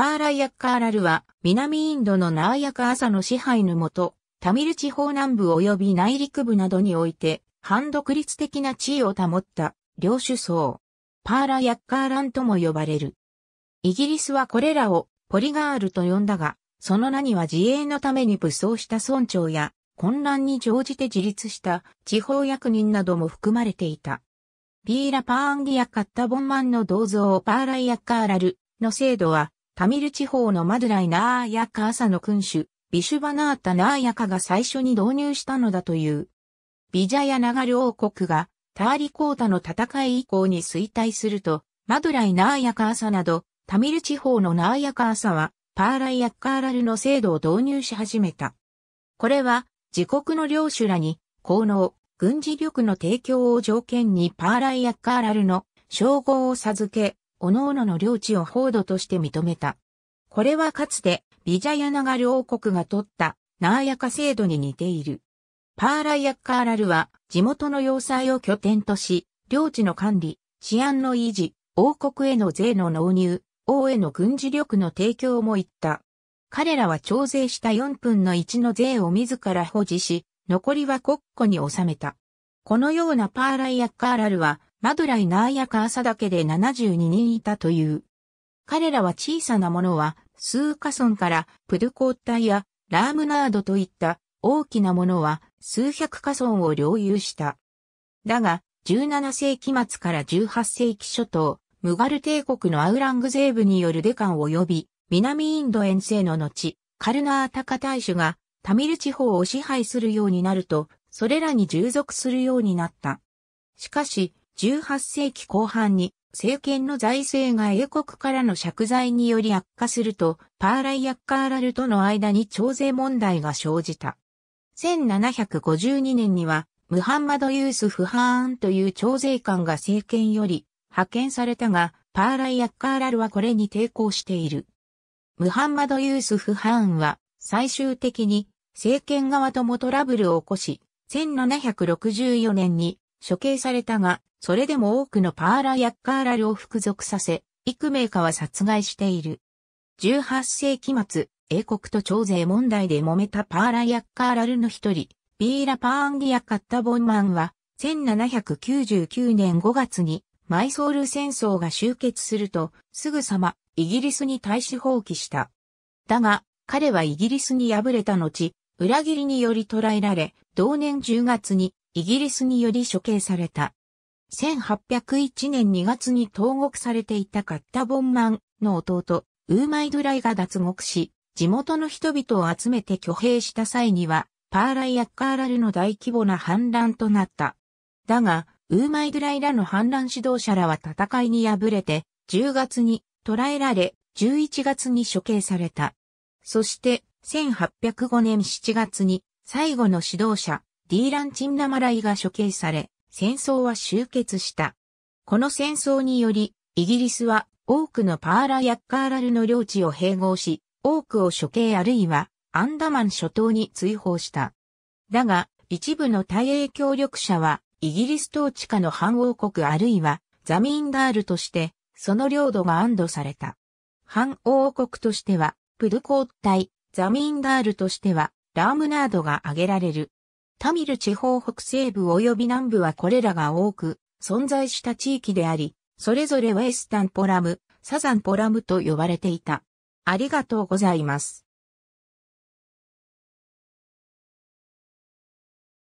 パーライアッカーラルは、南インドのナーヤカ朝の支配のもと、タミル地方南部及び内陸部などにおいて、反独立的な地位を保った、領主層。パーラヤッカーランとも呼ばれる。イギリスはこれらをポリガールと呼んだが、その名には自衛のために武装した村長や混乱に乗じて自立した地方役人なども含まれていた。ピーラ・パーンギア・カッタ・ボンマンの銅像パーライアッカーラルの制度はタミル地方のマドゥライナーヤカ朝の君主、ビシュバナータナーヤカが最初に導入したのだという。ビジャヤナガル王国がターリコータの戦い以降に衰退すると、マドゥライナーヤカ朝など、タミル地方のナーヤカ朝は、パーライヤッカーラルの制度を導入し始めた。これは、自国の領主らに、功能、軍事力の提供を条件にパーライヤッカーラルの称号を授け、各々の領地を報土として認めた。これはかつてビジャヤナガル王国が取ったナーヤカ制度に似ている。パーライヤッカーラルは地元の要塞を拠点とし、領地の管理、治安の維持、王国への税の納入、王への軍事力の提供も言った。彼らは徴税した4分の1の税を自ら保持し、残りは国庫に収めた。このようなパーライヤッカーラルはマドライナーやカーサだけで72人いたという。彼らは小さなものは、スーカソンからプルコッタやラームナードといった大きなものは数百カソンを領有した。だが、17世紀末から18世紀初頭、ムガル帝国のアウラングゼーブによるデカン及び、南インド遠征の後、カルナータカ大使がタミル地方を支配するようになると、それらに従属するようになった。しかし、18世紀後半に政権の財政が英国からの借財により悪化すると、パーライ・ヤッカーラルとの間に徴税問題が生じた。1752年には、ムハンマド・ユース・フハーンという徴税官が政権より派遣されたが、パーライ・ヤッカーラルはこれに抵抗している。ムハンマド・ユース・フハーンは、最終的に政権側ともトラブルを起こし、1764年に処刑されたが、それでも多くのパーラ・ヤッカーラルを服属させ、幾名かは殺害している。18世紀末、英国と徴税問題で揉めたパーラ・ヤッカーラルの一人、ビーラ・パーンディア・カッタボンマンは、1799年5月にマイソール戦争が終結すると、すぐさまイギリスに大使放棄した。だが、彼はイギリスに敗れた後、裏切りにより捕らえられ、同年10月にイギリスにより処刑された。1801年2月に投獄されていたカッタボンマンの弟、ウーマイドライが脱獄し、地元の人々を集めて挙兵した際には、パーライ・ヤッカーラルの大規模な反乱となった。だが、ウーマイドライらの反乱指導者らは戦いに敗れて、10月に捕らえられ、11月に処刑された。そして、1805年7月に、最後の指導者、ディーラン・チンナマライが処刑され、戦争は終結した。この戦争により、イギリスは多くのパーラ・ヤッカーラルの領地を併合し、多くを処刑あるいはアンダマン諸島に追放した。だが、一部の大英協力者は、イギリス統治下の反王国あるいはザミンダールとして、その領土が安堵された。反王国としては、プドコー隊、ザミンダールとしては、ラームナードが挙げられる。タミル地方北西部及び南部はこれらが多く存在した地域であり、それぞれウェスタンポラム、サザンポラムと呼ばれていた。ありがとうございます。